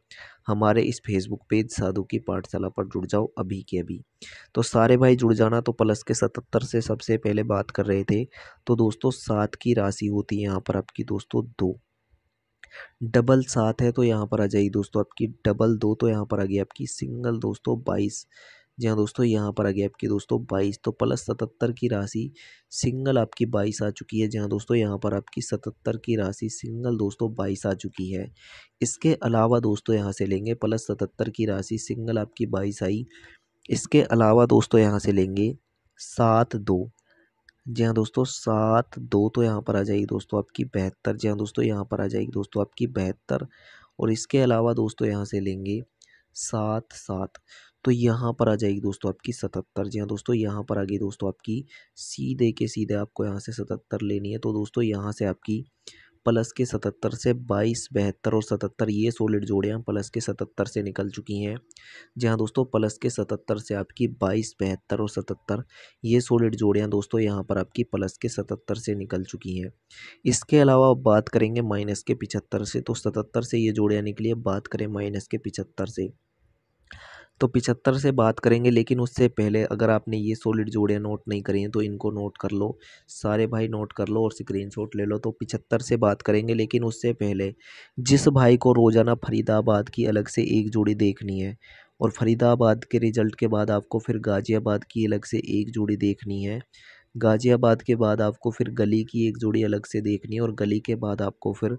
हमारे इस फेसबुक पेज साधु की पाठशाला पर जुड़ जाओ अभी के अभी तो सारे भाई जुड़ जाना तो प्लस के साथ सतहत्तर से सबसे पहले बात कर रहे थे तो दोस्तों सात की राशि होती है यहाँ पर आपकी दोस्तों दो डबल सात है तो यहाँ पर आ जाएगी दोस्तों आपकी डबल दो तो यहाँ पर आ गई आपकी सिंगल दोस्तों बाईस जी हाँ दोस्तों यहाँ पर आ गई आपकी दोस्तों बाईस तो प्लस सतहत्तर की राशि सिंगल आपकी बाईस आ चुकी है जी हाँ दोस्तों यहाँ पर आपकी सतहत्तर की राशि सिंगल दोस्तों बाईस आ चुकी है इसके अलावा दोस्तों यहाँ से लेंगे प्लस सतहत्तर की राशि सिंगल आपकी बाईस आई इसके अलावा दोस्तों यहाँ से लेंगे सात दो जी हाँ दोस्तों सात दो तो यहाँ पर आ जाएगी दोस्तों आपकी बहत्तर जी हाँ दोस्तों यहाँ पर आ जाएगी दोस्तों आपकी बहत्तर और इसके अलावा दोस्तों यहाँ से लेंगे सात सात तो यहाँ पर आ जाएगी दोस्तों आपकी सतहत्तर जी हाँ दोस्तों यहाँ पर आ गई दोस्तों आपकी सीधे के सीधे आपको यहाँ से सतहत्तर लेनी है तो दोस्तों यहाँ से आपकी प्लस के सतहत्तर से बाईस बहत्तर और सतहत्तर ये सॉलिड जोड़ियाँ प्लस के सतहत्तर से निकल चुकी हैं जी हाँ दोस्तों प्लस के सतहत्तर से आपकी बाईस बहत्तर और सतहत्तर ये सॉलिड जोड़ियाँ दोस्तों यहाँ पर आपकी प्लस के सतहत्तर से निकल चुकी हैं इसके अलावा बात करेंगे माइनस के पिछहत्तर से तो सतहत्तर से ये जोड़ियाँ निकली है बात करें माइनस के पिछहत्तर से तो पिछहत्तर से बात करेंगे लेकिन उससे पहले अगर आपने ये सॉलिड जोड़े नोट नहीं करी हैं तो इनको नोट कर लो सारे भाई नोट कर लो और स्क्रीन ले लो तो पिछहत्तर से बात करेंगे लेकिन उससे पहले जिस भाई को रोज़ाना फरीदाबाद की अलग से एक जोड़ी देखनी है और फरीदाबाद के रिज़ल्ट के बाद आपको फिर गाज़ियाबाद की अलग से एक जोड़ी देखनी है गाज़ियाबाद के बाद आपको फिर गली की एक जोड़ी अलग से देखनी है और गली के बाद आपको फिर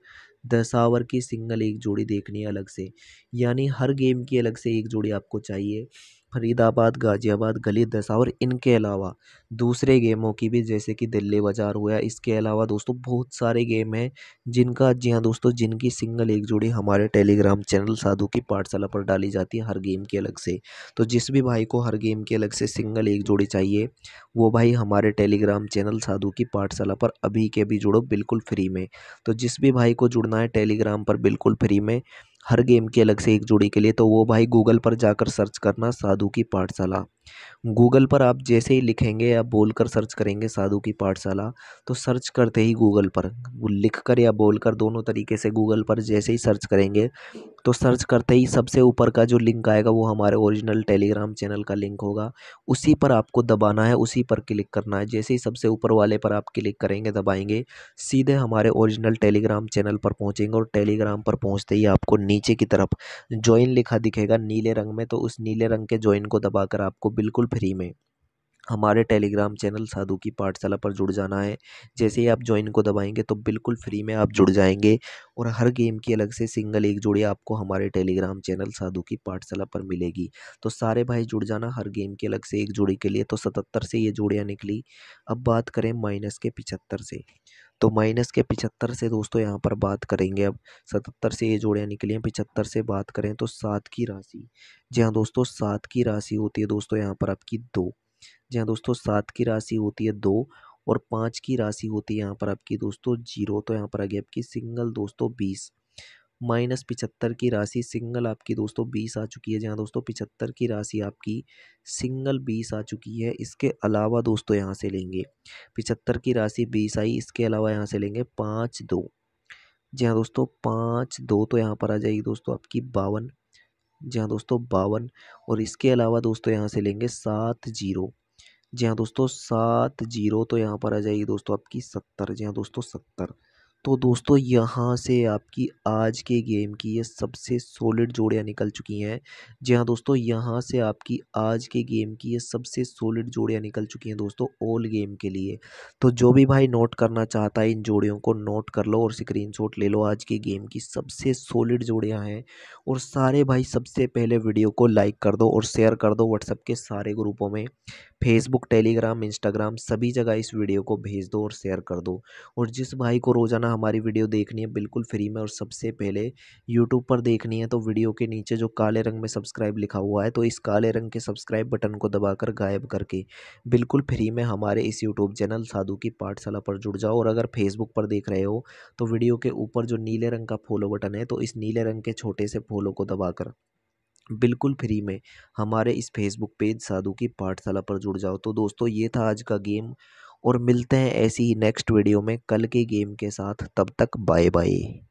दस आवर की सिंगल एक जोड़ी देखनी है अलग से यानी हर गेम की अलग से एक जोड़ी आपको चाहिए फरीदाबाद गाज़ियाबाद गली दशा और इनके अलावा दूसरे गेमों की भी जैसे कि दिल्ली बाज़ार हुआ इसके अलावा दोस्तों बहुत सारे गेम हैं जिनका जी हाँ दोस्तों जिनकी सिंगल एक जोड़ी हमारे टेलीग्राम चैनल साधु की पाठशाला पर डाली जाती है हर गेम के अलग से तो जिस भी भाई को हर गेम के अलग से सिंगल एक जोड़ी चाहिए वो भाई हमारे टेलीग्राम चैनल साधु की पाठशाला पर अभी के भी जुड़ो बिल्कुल फ्री में तो जिस भी भाई को जुड़ना है टेलीग्राम पर बिल्कुल फ्री में हर गेम की अलग से एक जोड़ी के लिए तो वो भाई गूगल पर जाकर सर्च करना साधु की पाठशाला गूगल पर आप जैसे ही लिखेंगे या बोल कर सर्च करेंगे साधु की पाठशाला तो सर्च करते ही गूगल पर लिख कर या बोल कर दोनों तरीके से गूगल पर जैसे ही सर्च करेंगे तो सर्च करते ही सबसे ऊपर का जो लिंक आएगा वो हमारे ओरिजिनल टेलीग्राम चैनल का लिंक होगा उसी पर आपको दबाना है उसी पर क्लिक करना है जैसे ही सबसे ऊपर वाले पर आप क्लिक करेंगे दबाएंगे सीधे हमारे ओरिजिनल टेलीग्राम चैनल पर पहुँचेंगे और टेलीग्राम पर पहुँचते ही आपको नीचे की तरफ ज्वाइन लिखा दिखेगा नीले रंग में तो उस नीले रंग के ज्वाइन को दबाकर आपको बिल्कुल फ्री में हमारे टेलीग्राम चैनल साधु की पाठशाला पर जुड़ जाना है जैसे ही आप ज्वाइन को दबाएंगे तो बिल्कुल फ्री में आप जुड़ जाएंगे और हर गेम की अलग से सिंगल एक जोड़ी आपको हमारे टेलीग्राम चैनल साधु की पाठशाला पर मिलेगी तो सारे भाई जुड़ जाना हर गेम की अलग से एक जोड़ी के लिए तो सतहत्तर से ये जोड़ियाँ निकली अब बात करें माइनस के पिचहत्तर से तो माइनस के पिछहत्तर से दोस्तों यहाँ पर बात करेंगे अब सतहत्तर से ये जोड़ियाँ निकली हैं पिछहत्तर से बात करें तो सात की राशि जी हाँ दोस्तों सात की राशि होती है दोस्तों यहाँ पर आपकी दो जी हाँ दोस्तों सात की राशि होती है दो और पाँच की राशि होती है यहाँ पर आपकी दोस्तों जीरो तो यहाँ पर आ गई आपकी सिंगल दोस्तों बीस माइनस पिचहत्तर की राशि सिंगल आपकी दोस्तों बीस आ चुकी है जहाँ दोस्तों पिचहत्तर की राशि आपकी सिंगल बीस आ चुकी है इसके अलावा दोस्तों यहाँ से लेंगे पिचहत्तर की राशि बीस आई इसके अलावा यहाँ से लेंगे पाँच दो जी हाँ दोस्तों पाँच दो तो यहाँ पर आ जाएगी दोस्तों आपकी बावन जी हाँ दोस्तों बावन और इसके अलावा दोस्तों यहाँ से लेंगे सात जीरो जी हाँ दोस्तों सात जीरो तो यहाँ पर आ जाएगी दोस्तों आपकी सत्तर जी हाँ दोस्तों सत्तर तो दोस्तों यहाँ से आपकी आज के गेम की ये सबसे सॉलिड जोड़ियाँ निकल चुकी हैं जी हाँ दोस्तों यहाँ से आपकी आज के गेम की ये सबसे सॉलिड जोड़ियाँ निकल चुकी हैं दोस्तों ओल गेम के लिए तो जो भी भाई नोट करना चाहता है इन जोड़ियों को नोट कर लो और स्क्रीनशॉट ले लो आज के गेम की सबसे सॉलिड जोड़ियाँ हैं और सारे भाई सबसे पहले वीडियो को लाइक कर दो और शेयर कर दो व्हाट्सएप के सारे ग्रुपों में फेसबुक टेलीग्राम इंस्टाग्राम सभी जगह इस वीडियो को भेज दो और शेयर कर दो और जिस भाई को रोज़ाना हमारी वीडियो देखनी है बिल्कुल फ्री में और सबसे पहले यूट्यूब पर देखनी है तो वीडियो के नीचे जो काले रंग में सब्सक्राइब लिखा हुआ है तो इस काले रंग के सब्सक्राइब बटन को दबाकर गायब करके बिल्कुल फ्री में हमारे इस यूट्यूब चैनल साधु की पाठशाला पर जुड़ जाओ और अगर फेसबुक पर देख रहे हो तो वीडियो के ऊपर जो नीले रंग का फॉलो बटन है तो इस नीले रंग के छोटे से फॉलो को दबाकर बिल्कुल फ्री में हमारे इस फेसबुक पेज साधु की पाठशाला पर जुड़ जाओ तो दोस्तों ये था आज का गेम और मिलते हैं ऐसी ही नेक्स्ट वीडियो में कल के गेम के साथ तब तक बाय बाय